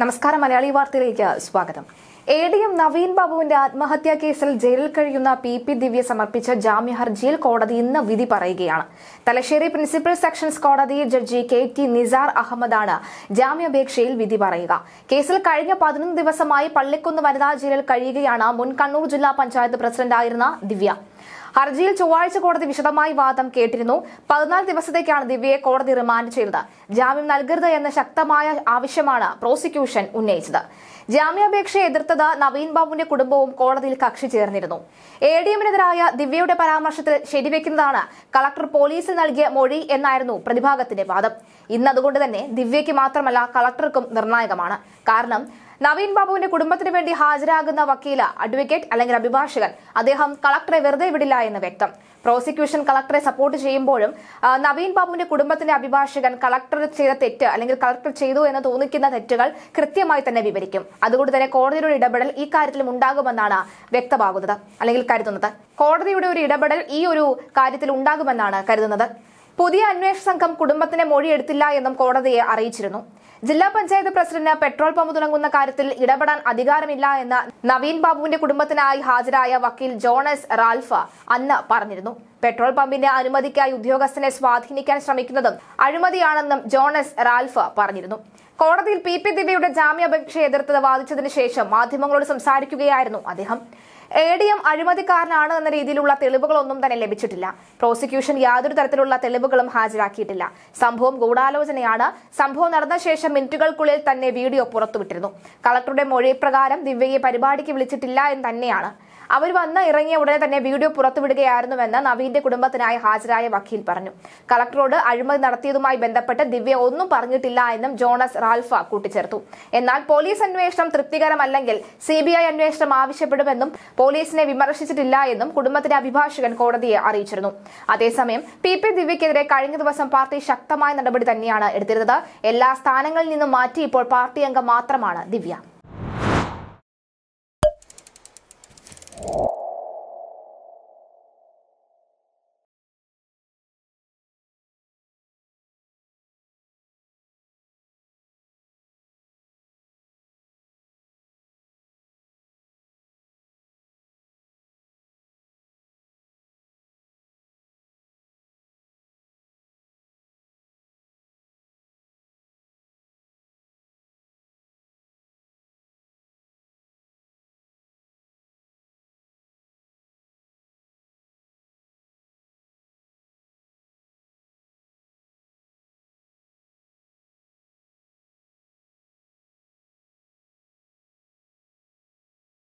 നമസ്കാരം മലയാളി വാർത്തയിലേക്ക് സ്വാഗതം എ ഡി എം നവീൻ ബാബുവിന്റെ ആത്മഹത്യാ കേസിൽ ജയിലിൽ കഴിയുന്ന പി പി ദിവ്യ സമർപ്പിച്ച ജാമ്യ ഹർജിയിൽ കോടതി ഇന്ന് വിധി പറയുകയാണ് തലശ്ശേരി പ്രിൻസിപ്പൽ സെക്ഷൻസ് കോടതി ജഡ്ജി കെ ടി നിസാർ അഹമ്മദാണ് ജാമ്യാപേക്ഷയിൽ വിധി പറയുക കേസിൽ കഴിഞ്ഞ പതിനൊന്ന് ദിവസമായി പള്ളിക്കുന്ന് വനിതാ ജയിലിൽ കഴിയുകയാണ് മുൻ കണ്ണൂർ ജില്ലാ പഞ്ചായത്ത് പ്രസിഡന്റായിരുന്ന ദിവ്യ ഹർജിയിൽ ചൊവ്വാഴ്ച കോടതി വിശദമായി വാദം കേട്ടിരുന്നു പതിനാല് ദിവസത്തേക്കാണ് ദിവ്യയെ കോടതി റിമാൻഡ് ചെയ്തത് ജാമ്യം നൽകരുത് എന്ന ശക്തമായ ആവശ്യമാണ് പ്രോസിക്യൂഷൻ ഉന്നയിച്ചത് ജാമ്യാപേക്ഷയെ എതിർത്തത് നവീൻ ബാബുവിന്റെ കുടുംബവും കോടതിയിൽ കക്ഷി ചേർന്നിരുന്നു എ ഡി എമ്മിനെതിരായ ദിവ്യയുടെ പരാമർശത്തിൽ ശരിവെക്കുന്നതാണ് കളക്ടർ പോലീസിൽ നൽകിയ മൊഴി എന്നായിരുന്നു പ്രതിഭാഗത്തിന്റെ വാദം ഇന്നതുകൊണ്ട് തന്നെ ദിവ്യയ്ക്ക് മാത്രമല്ല കളക്ടർക്കും നിർണായകമാണ് കാരണം നവീൻ ബാബുവിന്റെ കുടുംബത്തിന് വേണ്ടി ഹാജരാകുന്ന വക്കീല അഡ്വക്കേറ്റ് അല്ലെങ്കിൽ അഭിഭാഷകൻ അദ്ദേഹം കളക്ടറെ വെറുതെ വിടില്ല എന്ന് വ്യക്തം പ്രോസിക്യൂഷൻ കളക്ടറെ സപ്പോർട്ട് ചെയ്യുമ്പോഴും നവീൻ ബാബുവിന്റെ കുടുംബത്തിന്റെ അഭിഭാഷകൻ കളക്ടർ ചെയ്ത തെറ്റ് അല്ലെങ്കിൽ കളക്ടർ ചെയ്തു എന്ന് തോന്നിക്കുന്ന തെറ്റുകൾ കൃത്യമായി തന്നെ വിവരിക്കും അതുകൊണ്ട് തന്നെ കോടതിയുടെ ഇടപെടൽ ഈ കാര്യത്തിലും ഉണ്ടാകുമെന്നാണ് വ്യക്തമാകുന്നത് അല്ലെങ്കിൽ കരുതുന്നത് കോടതിയുടെ ഒരു ഇടപെടൽ ഈ ഒരു കാര്യത്തിൽ ഉണ്ടാകുമെന്നാണ് കരുതുന്നത് പുതിയ അന്വേഷണ സംഘം കുടുംബത്തിന് മൊഴിയെടുത്തില്ല എന്നും കോടതിയെ അറിയിച്ചിരുന്നു ജില്ലാ പഞ്ചായത്ത് പ്രസിഡന്റ് പെട്രോൾ പമ്പ് തുടങ്ങുന്ന കാര്യത്തിൽ ഇടപെടാൻ അധികാരമില്ല എന്ന് നവീൻ ബാബുവിന്റെ കുടുംബത്തിനായി ഹാജരായ വക്കീൽ ജോണസ് റാൽഫ അന്ന് പറഞ്ഞിരുന്നു പെട്രോൾ പമ്പിന്റെ അനുമതിക്കായി ഉദ്യോഗസ്ഥനെ സ്വാധീനിക്കാൻ ശ്രമിക്കുന്നതും അഴിമതിയാണെന്നും ജോണസ് റാൽഫ പറഞ്ഞിരുന്നു കോടതിയിൽ പി പി ദിവ്യയുടെ ജാമ്യാപേക്ഷ എതിർത്തത് വാദിച്ചതിനു ശേഷം മാധ്യമങ്ങളോട് സംസാരിക്കുകയായിരുന്നു അദ്ദേഹം എ ഡി എം അഴിമതിക്കാരനാണ് എന്ന രീതിയിലുള്ള തെളിവുകളൊന്നും തന്നെ ലഭിച്ചിട്ടില്ല പ്രോസിക്യൂഷൻ യാതൊരു തരത്തിലുള്ള തെളിവുകളും ഹാജരാക്കിയിട്ടില്ല സംഭവം ഗൂഢാലോചനയാണ് സംഭവം നടന്ന ശേഷം മിനിറ്റുകൾക്കുള്ളിൽ തന്നെ വീഡിയോ പുറത്തുവിട്ടിരുന്നു കളക്ടറുടെ മൊഴി പ്രകാരം ദിവ്യയെ പരിപാടിക്ക് വിളിച്ചിട്ടില്ല എന്ന് തന്നെയാണ് അവർ വന്ന് ഇറങ്ങിയ ഉടനെ തന്നെ വീഡിയോ പുറത്തുവിടുകയായിരുന്നുവെന്ന് നവീന്റെ കുടുംബത്തിനായി ഹാജരായ വക്കീൽ പറഞ്ഞു കളക്ടറോട് അഴിമതി നടത്തിയതുമായി ബന്ധപ്പെട്ട് ദിവ്യ ഒന്നും പറഞ്ഞിട്ടില്ല എന്നും ജോണസ് റാൽഫ കൂട്ടിച്ചേർത്തു എന്നാൽ പോലീസ് അന്വേഷണം തൃപ്തികരമല്ലെങ്കിൽ സി ബി ഐ അന്വേഷണം ആവശ്യപ്പെടുമെന്നും പോലീസിനെ വിമർശിച്ചിട്ടില്ല എന്നും കുടുംബത്തിന്റെ അഭിഭാഷകൻ കോടതിയെ അറിയിച്ചിരുന്നു അതേസമയം പി പി ദിവ്യക്കെതിരെ കഴിഞ്ഞ ദിവസം പാർട്ടി ശക്തമായ നടപടി തന്നെയാണ് എടുത്തിരുന്നത് എല്ലാ സ്ഥാനങ്ങളിൽ നിന്നും മാറ്റി ഇപ്പോൾ പാർട്ടി അംഗം മാത്രമാണ് ദിവ്യ